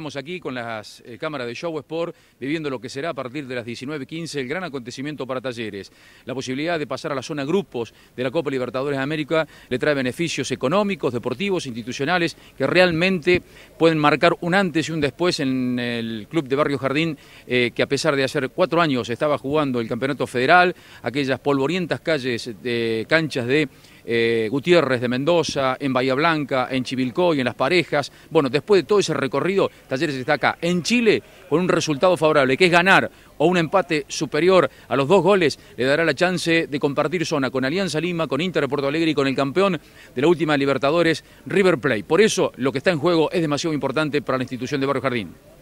Estamos aquí con las eh, cámaras de Show Sport viviendo lo que será a partir de las 19.15 el gran acontecimiento para talleres. La posibilidad de pasar a la zona grupos de la Copa Libertadores de América le trae beneficios económicos, deportivos, institucionales que realmente pueden marcar un antes y un después en el club de Barrio Jardín eh, que a pesar de hacer cuatro años estaba jugando el Campeonato Federal, aquellas polvorientas calles de canchas de eh, Gutiérrez de Mendoza, en Bahía Blanca, en Chivilcoy, en Las Parejas. Bueno, después de todo ese recorrido, Talleres está acá en Chile con un resultado favorable, que es ganar o un empate superior a los dos goles, le dará la chance de compartir zona con Alianza Lima, con Inter Porto Alegre y con el campeón de la última Libertadores, River Plate. Por eso lo que está en juego es demasiado importante para la institución de Barrio Jardín.